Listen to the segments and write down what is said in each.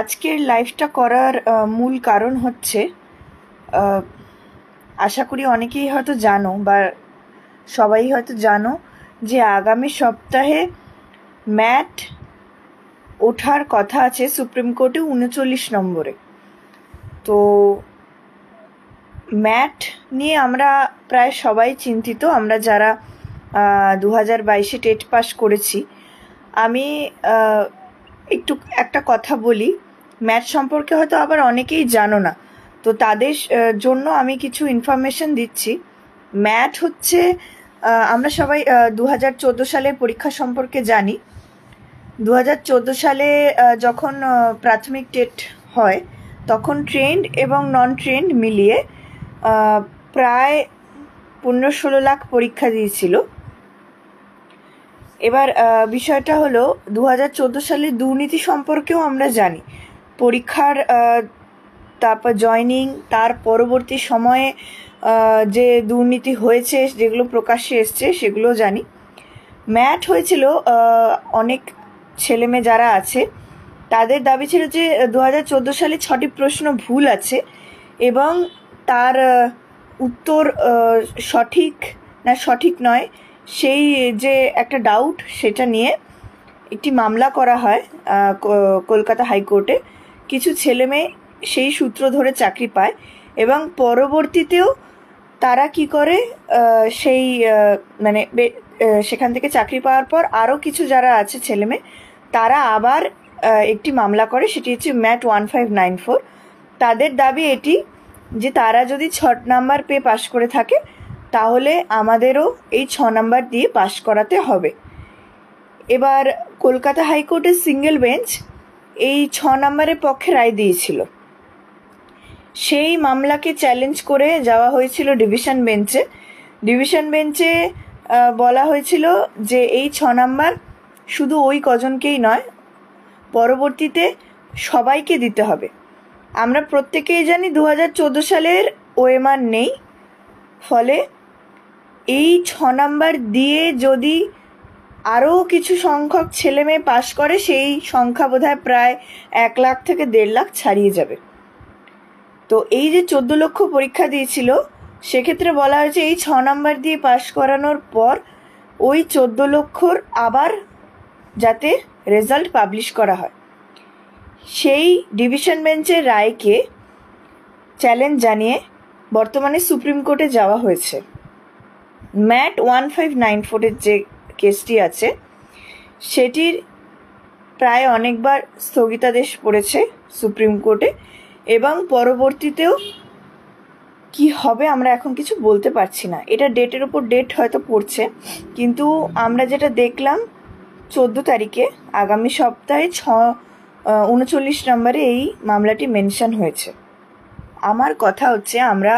আজকের লাইফটা করার মূল কারণ হচ্ছে আশা করি অনেকেই হয়তো জানো বা সবাই হয়তো জানো যে আগামী সপ্তাহে ম্যাট ওঠার কথা আছে সুপ্রিম কোর্টে উনচল্লিশ নম্বরে তো ম্যাট নিয়ে আমরা প্রায় সবাই চিন্তিত আমরা যারা দু হাজার বাইশে টেট পাস করেছি আমি একটু একটা কথা বলি ম্যাথ সম্পর্কে হয়তো আবার অনেকেই জানো না তো তাদের জন্য আমি কিছু ইনফরমেশন দিচ্ছি ম্যাথ হচ্ছে আমরা সবাই দু হাজার সালে পরীক্ষা সম্পর্কে জানি দু হাজার সালে যখন প্রাথমিক টেট হয় তখন ট্রেন্ড এবং নন ট্রেন্ড মিলিয়ে প্রায় পনেরো ষোলো লাখ পরীক্ষা দিয়েছিল এবার বিষয়টা হলো দু হাজার সালে দুর্নীতি সম্পর্কেও আমরা জানি পরীক্ষার তারপর জয়নিং তার পরবর্তী সময়ে যে দুর্নীতি হয়েছে যেগুলো প্রকাশ্যে এসছে সেগুলো জানি ম্যাট হয়েছিল অনেক ছেলেমেয়ে যারা আছে তাদের দাবি ছিল যে দু সালে ছটি প্রশ্ন ভুল আছে এবং তার উত্তর সঠিক না সঠিক নয় সেই যে একটা ডাউট সেটা নিয়ে একটি মামলা করা হয় কলকাতা হাইকোর্টে কিছু ছেলে মেয়ে সেই সূত্র ধরে চাকরি পায় এবং পরবর্তীতেও তারা কি করে সেই মানে সেখান থেকে চাকরি পাওয়ার পর আরও কিছু যারা আছে ছেলেমেয়ে তারা আবার একটি মামলা করে সেটি হচ্ছে ম্যাট ওয়ান ফাইভ নাইন ফোর তাদের দাবি এটি যে তারা যদি ছট নাম্বার পেয়ে পাশ করে থাকে তাহলে আমাদেরও এই ছ নাম্বার দিয়ে পাশ করাতে হবে এবার কলকাতা হাইকোর্টের সিঙ্গেল বেঞ্চ এই ছ নম্বরের পক্ষে রায় দিয়েছিল সেই মামলাকে চ্যালেঞ্জ করে যাওয়া হয়েছিল ডিভিশন বেঞ্চে ডিভিশন বেঞ্চে বলা হয়েছিল যে এই ছ নাম্বার শুধু ওই কজনকেই নয় পরবর্তীতে সবাইকে দিতে হবে আমরা প্রত্যেকেই জানি দু সালের ওএমআর নেই ফলে এই ছ নাম্বার দিয়ে যদি আরও কিছু সংখ্যক ছেলে মেয়ে পাশ করে সেই সংখ্যা বোধ প্রায় এক লাখ থেকে দেড় লাখ ছাড়িয়ে যাবে তো এই যে চোদ্দ লক্ষ পরীক্ষা দিয়েছিল সেক্ষেত্রে বলা হয়েছে এই ছ নাম্বার দিয়ে পাশ করানোর পর ওই চোদ্দ লক্ষর আবার যাতে রেজাল্ট পাবলিশ করা হয় সেই ডিভিশন বেঞ্চের রায়কে চ্যালেঞ্জ জানিয়ে বর্তমানে সুপ্রিম কোর্টে যাওয়া হয়েছে ম্যাট ওয়ান ফাইভ নাইন ফোরের যে কেসটি আছে সেটির প্রায় অনেকবার স্থগিতাদেশ পড়েছে সুপ্রিম কোর্টে এবং পরবর্তীতেও কি হবে আমরা এখন কিছু বলতে পারছি না এটা ডেটের ওপর ডেট হয়তো পড়ছে কিন্তু আমরা যেটা দেখলাম চোদ্দ তারিখে আগামী সপ্তাহে ছ উনচল্লিশ নম্বরে এই মামলাটি মেনশন হয়েছে আমার কথা হচ্ছে আমরা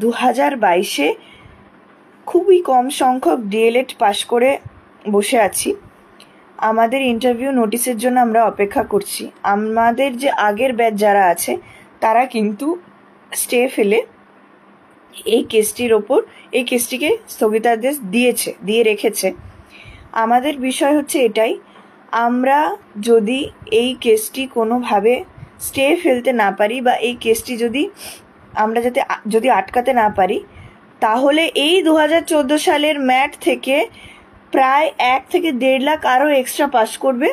দু হাজার বাইশে খুবই কম সংখ্যক ডিএলএড পাশ করে বসে আছি আমাদের ইন্টারভিউ নোটিশের জন্য আমরা অপেক্ষা করছি আমাদের যে আগের ব্যাচ যারা আছে তারা কিন্তু স্টে ফেলে এই কেসটির ওপর এই কেসটিকে স্থগিতাদেশ দিয়েছে দিয়ে রেখেছে আমাদের বিষয় হচ্ছে এটাই আমরা যদি এই কেসটি কোনোভাবে স্টে ফেলতে না পারি বা এই কেসটি যদি আমরা যাতে যদি আটকাতে না পারি তাহলে এই দু সালের ম্যাট থেকে প্রায় এক থেকে দেড় লাখ আরও এক্সট্রা পাস করবে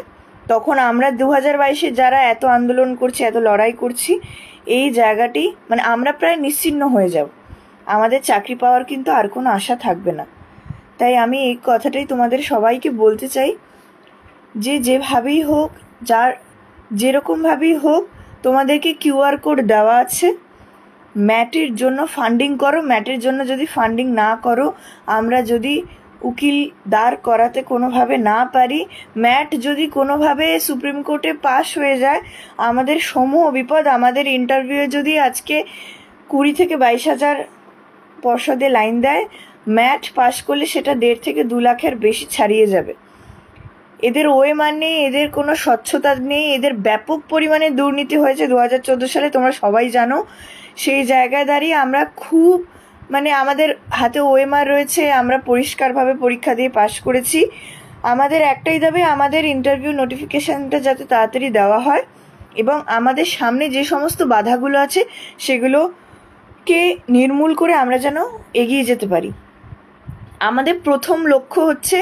তখন আমরা দু হাজার বাইশে যারা এত আন্দোলন করছি এত লড়াই করছি এই জায়গাটি মানে আমরা প্রায় নিশ্চিন্ন হয়ে যাব আমাদের চাকরি পাওয়ার কিন্তু আর কোনো আশা থাকবে না তাই আমি এই কথাটাই তোমাদের সবাইকে বলতে চাই যে যেভাবেই হোক যার যেরকমভাবেই হোক তোমাদেরকে কিউআর কোড দেওয়া আছে ম্যাটের জন্য ফান্ডিং করো ম্যাটের জন্য যদি ফান্ডিং না করো আমরা যদি উকিল দাঁড় করাতে কোনোভাবে না পারি ম্যাট যদি কোনোভাবে সুপ্রিম কোর্টে পাশ হয়ে যায় আমাদের সমূহ বিপদ আমাদের ইন্টারভিউয়ে যদি আজকে কুড়ি থেকে বাইশ হাজার পর্ষদে লাইন দেয় ম্যাট পাশ করলে সেটা দেড় থেকে দু লাখের বেশি ছাড়িয়ে যাবে এদের ওয়ে মান নেই এদের কোনো স্বচ্ছতা নেই এদের ব্যাপক পরিমাণে দুর্নীতি হয়েছে দু হাজার সালে তোমরা সবাই জানো সেই জায়গায় দাঁড়িয়ে আমরা খুব মানে আমাদের হাতে ওয়েমার রয়েছে আমরা পরিষ্কারভাবে পরীক্ষা দিয়ে পাশ করেছি আমাদের একটাই দাবি আমাদের ইন্টারভিউ নোটিফিকেশানটা যাতে তাড়াতাড়ি দেওয়া হয় এবং আমাদের সামনে যে সমস্ত বাধাগুলো আছে সেগুলোকে নির্মূল করে আমরা যেন এগিয়ে যেতে পারি আমাদের প্রথম লক্ষ্য হচ্ছে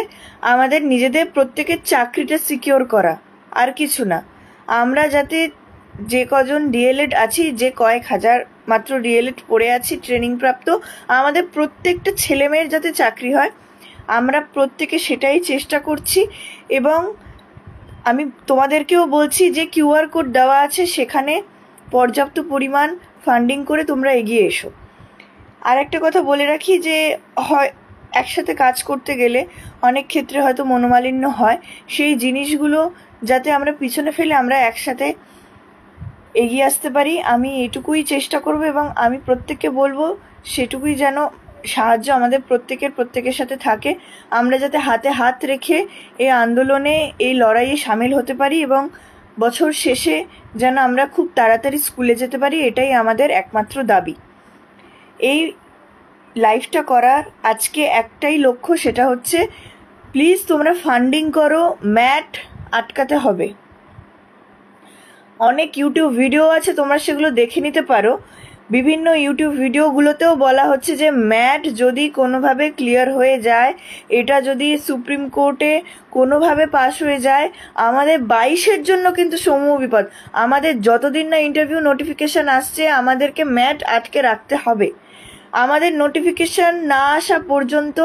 আমাদের নিজেদের প্রত্যেকের চাকরিটা সিকিওর করা আর কিছু না আমরা যাতে যে কজন ডিএলএড আছি যে কয়েক হাজার মাত্র ডিএলএড পড়ে আছি ট্রেনিং প্রাপ্ত আমাদের প্রত্যেকটা ছেলেমেয়ের যাতে চাকরি হয় আমরা প্রত্যেকে সেটাই চেষ্টা করছি এবং আমি তোমাদেরকেও বলছি যে কিউআর কোড দেওয়া আছে সেখানে পর্যাপ্ত পরিমাণ ফান্ডিং করে তোমরা এগিয়ে এসো আর একটা কথা বলে রাখি যে হয় একসাথে কাজ করতে গেলে অনেক ক্ষেত্রে হয়তো মনোমালিন্য হয় সেই জিনিসগুলো যাতে আমরা পিছনে ফেলে আমরা একসাথে এগিয়ে আসতে পারি আমি এটুকুই চেষ্টা করব এবং আমি প্রত্যেককে বলবো সেটুকুই যেন সাহায্য আমাদের প্রত্যেকের প্রত্যেকের সাথে থাকে আমরা যাতে হাতে হাত রেখে এই আন্দোলনে এই লড়াইয়ে সামিল হতে পারি এবং বছর শেষে যেন আমরা খুব তাড়াতাড়ি স্কুলে যেতে পারি এটাই আমাদের একমাত্র দাবি এই লাইফটা করার আজকে একটাই লক্ষ্য সেটা হচ্ছে প্লিজ তোমরা ফান্ডিং করো ম্যাট আটকাতে হবে অনেক ইউটিউব ভিডিও আছে তোমরা সেগুলো দেখে নিতে পারো বিভিন্ন ইউটিউব ভিডিওগুলোতেও বলা হচ্ছে যে ম্যাট যদি কোনোভাবে ক্লিয়ার হয়ে যায় এটা যদি সুপ্রিম কোর্টে কোনোভাবে পাশ হয়ে যায় আমাদের বাইশের জন্য কিন্তু সমূহ বিপদ আমাদের যতদিন না ইন্টারভিউ নোটিফিকেশান আসছে আমাদেরকে ম্যাট আটকে রাখতে হবে আমাদের নোটিফিকেশান না আসা পর্যন্ত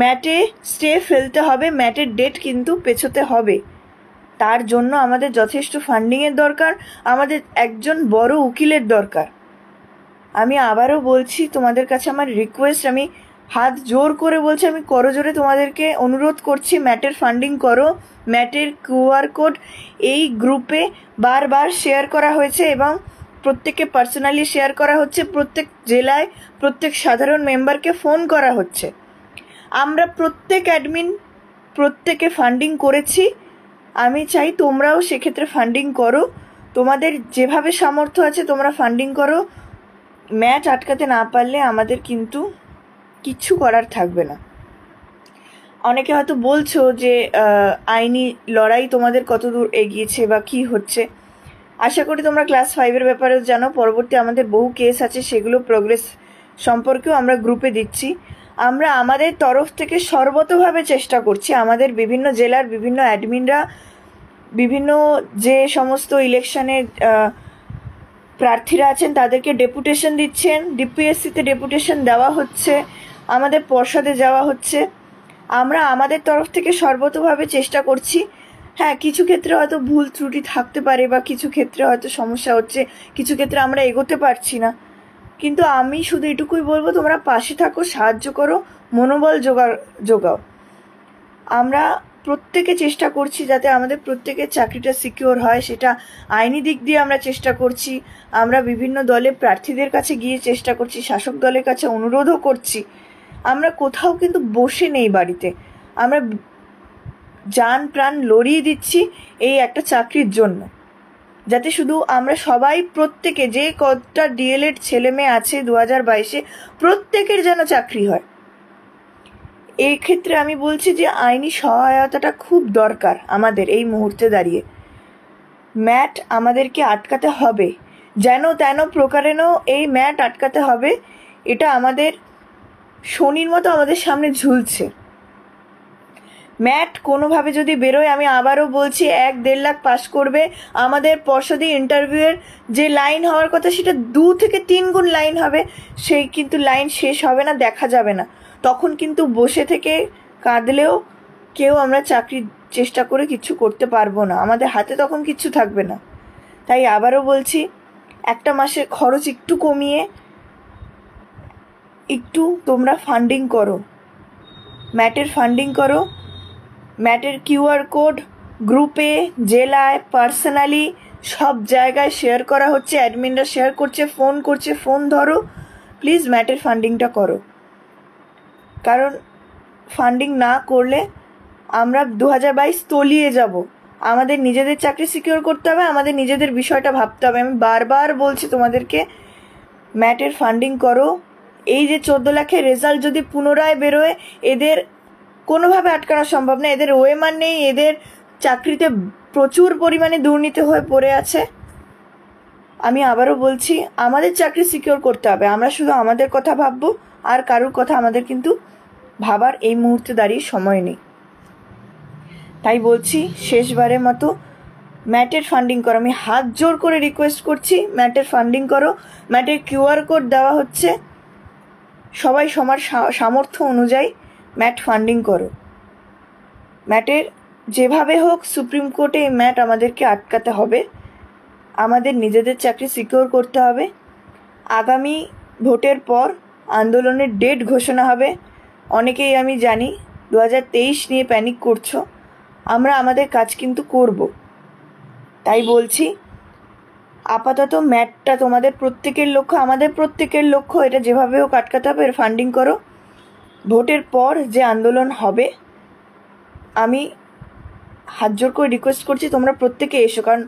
ম্যাটে স্টে ফেলতে হবে ম্যাটের ডেট কিন্তু পেছোতে হবে তার জন্য আমাদের যথেষ্ট ফান্ডিংয়ের দরকার আমাদের একজন বড় উকিলের দরকার আমি আবারও বলছি তোমাদের কাছে আমার রিকোয়েস্ট আমি হাত জোর করে বলছি আমি করজোরে তোমাদেরকে অনুরোধ করছি ম্যাটের ফান্ডিং করো ম্যাটের কিউআর কোড এই গ্রুপে বারবার শেয়ার করা হয়েছে এবং প্রত্যেককে পার্সোনালি শেয়ার করা হচ্ছে প্রত্যেক জেলায় প্রত্যেক সাধারণ মেম্বারকে ফোন করা হচ্ছে আমরা প্রত্যেক অ্যাডমিন প্রত্যেকে ফান্ডিং করেছি আমি চাই তোমরাও সেক্ষেত্রে ফান্ডিং করো তোমাদের যেভাবে সামর্থ্য আছে তোমরা ফান্ডিং করো ম্যাচ আটকাতে না পারলে আমাদের কিন্তু কিচ্ছু করার থাকবে না অনেকে হয়তো বলছো যে আইনি লড়াই তোমাদের কত দূর এগিয়েছে বা কি হচ্ছে আশা করি তোমরা ক্লাস ফাইভের ব্যাপারে জানো পরবর্তী আমাদের বহু কেস আছে সেগুলো প্রোগ্রেস সম্পর্কেও আমরা গ্রুপে দিচ্ছি আমরা আমাদের তরফ থেকে সর্বতভাবে চেষ্টা করছি আমাদের বিভিন্ন জেলার বিভিন্ন অ্যাডমিনরা বিভিন্ন যে সমস্ত ইলেকশনের প্রার্থীরা আছেন তাদেরকে ডেপুটেশন দিচ্ছেন ডিপিএসসিতে ডেপুটেশন দেওয়া হচ্ছে আমাদের পর্ষদে যাওয়া হচ্ছে আমরা আমাদের তরফ থেকে সর্বতভাবে চেষ্টা করছি হ্যাঁ কিছু ক্ষেত্রে হয়তো ভুল ত্রুটি থাকতে পারে বা কিছু ক্ষেত্রে হয়তো সমস্যা হচ্ছে কিছু ক্ষেত্রে আমরা এগোতে পারছি না কিন্তু আমি শুধু এটুকুই বলবো তোমরা পাশে থাকো সাহায্য করো মনোবল জোগাড় যোগাও আমরা প্রত্যেকে চেষ্টা করছি যাতে আমাদের প্রত্যেকের চাকরিটা সিকিওর হয় সেটা আইনি দিক দিয়ে আমরা চেষ্টা করছি আমরা বিভিন্ন দলে প্রার্থীদের কাছে গিয়ে চেষ্টা করছি শাসক দলের কাছে অনুরোধও করছি আমরা কোথাও কিন্তু বসে নেই বাড়িতে আমরা যান প্রাণ লড়িয়ে দিচ্ছি এই একটা চাকরির জন্য যাতে শুধু আমরা সবাই প্রত্যেকে যে কতটা ডিএলএড ছেলে মেয়ে আছে দু হাজার বাইশে প্রত্যেকের যেন চাকরি হয় এই ক্ষেত্রে আমি বলছি যে আইনি সহায়তাটা খুব দরকার আমাদের এই মুহূর্তে দাঁড়িয়ে ম্যাট আমাদেরকে আটকাতে হবে যেন তেন প্রকারেণ এই ম্যাট আটকাতে হবে এটা আমাদের শনির মতো আমাদের সামনে ঝুলছে ম্যাট কোনোভাবে যদি বেরোয় আমি আবারও বলছি এক দেড় লাখ পাশ করবে আমাদের পর্ষদে ইন্টারভিউয়ের যে লাইন হওয়ার কথা সেটা দু থেকে তিন গুণ লাইন হবে সেই কিন্তু লাইন শেষ হবে না দেখা যাবে না তখন কিন্তু বসে থেকে কাঁদলেও কেউ আমরা চাকরি চেষ্টা করে কিছু করতে পারবো না আমাদের হাতে তখন কিছু থাকবে না তাই আবারও বলছি একটা মাসের খরচ একটু কমিয়ে একটু তোমরা ফান্ডিং করো ম্যাটের ফান্ডিং করো ম্যাটের কিউআর কোড গ্রুপে জেলায় পার্সোনালি সব জায়গায় শেয়ার করা হচ্ছে অ্যাডমিনরা শেয়ার করছে ফোন করছে ফোন ধরো প্লিজ ম্যাটের ফান্ডিংটা করো কারণ ফান্ডিং না করলে আমরা দু হাজার বাইশ তলিয়ে যাব আমাদের নিজেদের চাকরি সিকিওর করতে হবে আমাদের নিজেদের বিষয়টা ভাবতে হবে আমি বারবার বলছি তোমাদেরকে ম্যাটের ফান্ডিং করো এই যে চোদ্দো লাখের রেজাল্ট যদি পুনরায় বেরোয় এদের কোনোভাবে আটকানো সম্ভব না এদের ওয়েমান নেই এদের চাকরিতে প্রচুর পরিমাণে দুর্নীতি হয়ে পড়ে আছে আমি আবারও বলছি আমাদের চাকরি সিকিওর করতে হবে আমরা শুধু আমাদের কথা ভাববো আর কারুর কথা আমাদের কিন্তু ভাবার এই মুহূর্তে দাঁড়িয়ে সময় নেই তাই বলছি শেষবারের মতো ম্যাটের ফান্ডিং করো আমি হাত জোর করে রিকোয়েস্ট করছি ম্যাটের ফান্ডিং করো ম্যাটের কিউআর কোড দেওয়া হচ্ছে সবাই সমার সামর্থ্য অনুযায়ী ম্যাট ফান্ডিং করো ম্যাটের যেভাবে হোক সুপ্রিম কোর্টে এই ম্যাট আমাদেরকে আটকাতে হবে আমাদের নিজেদের চাকরি সিকিওর করতে হবে আগামী ভোটের পর আন্দোলনের ডেট ঘোষণা হবে অনেকেই আমি জানি দু নিয়ে প্যানিক করছো আমরা আমাদের কাজ কিন্তু করব তাই বলছি আপাতত ম্যাটটা তোমাদের প্রত্যেকের লক্ষ্য আমাদের প্রত্যেকের লক্ষ্য এটা যেভাবে হোক আটকাতে হবে এর ফান্ডিং করো ভোটের পর যে আন্দোলন হবে আমি হাত জোর করে রিকোয়েস্ট করছি তোমরা প্রত্যেকে এসো কারণ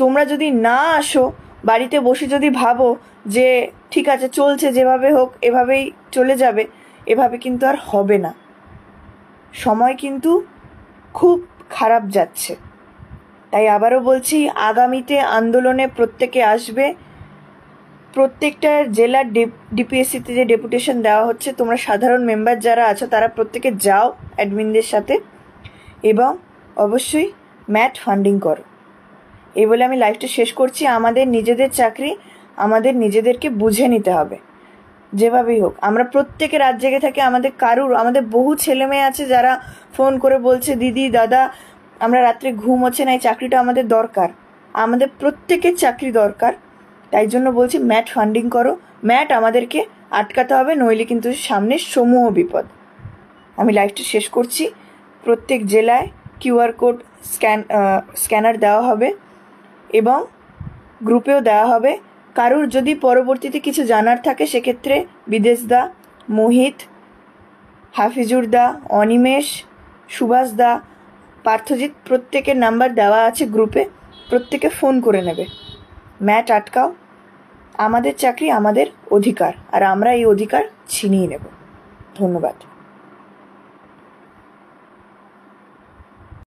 তোমরা যদি না আসো বাড়িতে বসে যদি ভাবো যে ঠিক আছে চলছে যেভাবে হোক এভাবেই চলে যাবে এভাবে কিন্তু আর হবে না সময় কিন্তু খুব খারাপ যাচ্ছে তাই আবারও বলছি আগামীতে আন্দোলনে প্রত্যেকে আসবে প্রত্যেকটা জেলার ডিপিএসসিতে যে ডেপুটেশন দেওয়া হচ্ছে তোমরা সাধারণ মেম্বার যারা আছো তারা প্রত্যেকে যাও অ্যাডমিনদের সাথে এবং অবশ্যই ম্যাট ফান্ডিং করো এই বলে আমি লাইফটা শেষ করছি আমাদের নিজেদের চাকরি আমাদের নিজেদেরকে বুঝে নিতে হবে যেভাবেই হোক আমরা প্রত্যেকে রাত জেগে থাকি আমাদের কারুর আমাদের বহু ছেলে মেয়ে আছে যারা ফোন করে বলছে দিদি দাদা আমরা রাত্রে ঘুম হচ্ছে না এই চাকরিটা আমাদের দরকার আমাদের প্রত্যেকের চাকরি দরকার তাই জন্য বলছি ম্যাট ফান্ডিং করো ম্যাট আমাদেরকে আটকাতে হবে নইলে কিন্তু সামনে সমূহ বিপদ আমি লাইভটা শেষ করছি প্রত্যেক জেলায় কিউআর কোড স্ক্যান স্ক্যানার দেওয়া হবে এবং গ্রুপেও দেওয়া হবে কারুর যদি পরবর্তীতে কিছু জানার থাকে সেক্ষেত্রে বিদেশদা মোহিত হাফিজুর দা অনিমেষ সুভাষ দা পার্থজিৎ প্রত্যেকের নাম্বার দেওয়া আছে গ্রুপে প্রত্যেকে ফোন করে নেবে ম্যাট আটকাও আমাদের চাকরি আমাদের অধিকার আর আমরা এই অধিকার ছিনিয়ে নেব ধন্যবাদ